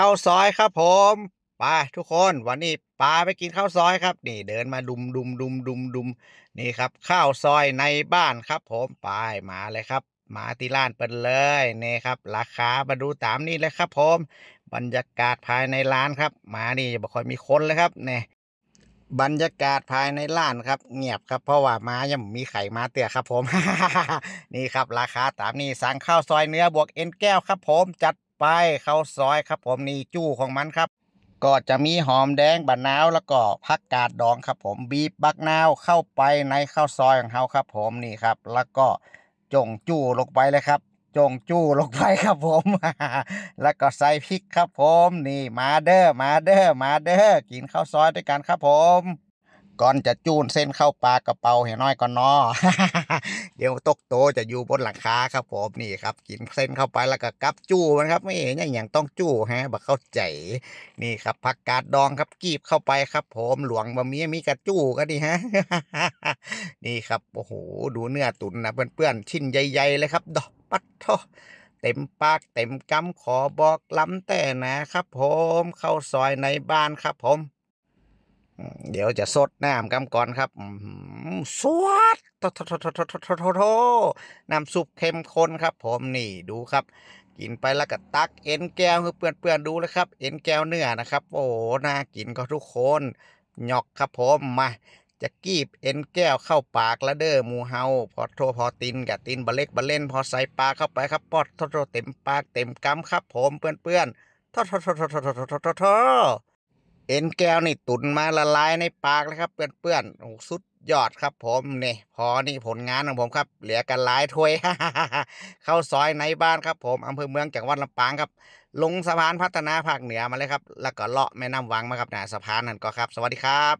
ข้าวซอยครับผมปลาทุกคนวันนี้ปลาไปกินข้าวซอยครับนี่เดินมาดุมดุมดุมดุมดุมนี่ครับข้าวซอยในบ้านครับ ผมไปมาเลยครับมาที่ร้านเปิดเลยนี่ครับ ราคามาดูตามนี่เลยครับผม บรรยากาศภายในร้านครับ มานี่จะบอกคอยมีคนเลยครับนี่ บรรยากาศภายในร้านครับ เงียบครับ เพราะว่าม้ายังมีไข่มาเตี่ยครับผม นี่ครับ ราคาตามนี้สั่งข้าวซอยเนื้อบวกเอ็นแก้วครับ ผมจัดไปข้าวซอยครับผมนี่จู้ของมันครับ ก็จะมีหอมแดงบะนาว แล้วก็ผักกาดดองครับผมบีบบักนาวเข้าไปในข้าวซอยของเขาครับ ผมนี่ครับ แล้วก็จงจู้ลงไปเลยครับจงจู้ลงไปครับผม แล้วก็ใส่พริกครับผมนี่มาเด้อมาเด้อมาเด้อกินข้าวซอยด้วยกันครับผมก่อนจะจูนเส้นเข้าปากกระเป๋าให้น้อยก่อนนอเดี๋ยวตกโตจะอยู่บนหลังคาครับ ผมนี่ครับกินเส้นเข้าไปแล้วก็กับจู้มันครับ ไม่เห็นอย่างต้องจู้ฮะบักเข้าใจ นี่ครับผักกาดดองครับกีบเข้าไปครับ ผมหลวงบะหมี่มีกระจู้ก็ดีฮะนี่ครับโอ้โหดูเนื้อตุ๋นนะเพื่อนๆชิ้นใหญ่ ๆเลยครับดอกปัดทอเต็มปากเต็มกำขอบอกล้ำแต่นะครับ ผมเข้าซอยในบ้านครับ ผมเดี๋ยวจะสดน้ำกำก่อนครับ สวดโทโทโทโทโทโทโทน้ำซุปเข้มข้นครับ ผมนี่ดูครับ กินไปแล้วก็ตักเอ็นแก้วคือเปื่อนๆดูเลยครับเอ็นแก้วเนื้อนะครับ โอ้น่ากินก็ทุกคนหยอกครับผมมา จะกีบเอ็นแก้วเข้าปากแล้วเด้อมูเฮาพอโทพอตินกับตินบะเล็กบะเล่น พอใส่ปลาเข้าไปครับปอดโทโทเต็มปากเต็มกำครับ ผมเปื่อนๆโอโทโทโทโทโทโทโทเอ็นแก้วนี่ตุนมาละลายในปากเลยครับเพื่อนๆโอ้สุดยอดครับผมนี่พอนี่ผลงานของผมครับ เหลือกันหลาย ถ้วย เข้าซอยในบ้านครับผมอำเภอเมือง จังหวัดลำปางครับ ลงสะพานพัฒนาภาคเหนือมาเลยครับ แล้วก็เลาะแม่น้ำวังมาครับนะสะพานนั่นก็ครับ สวัสดีครับ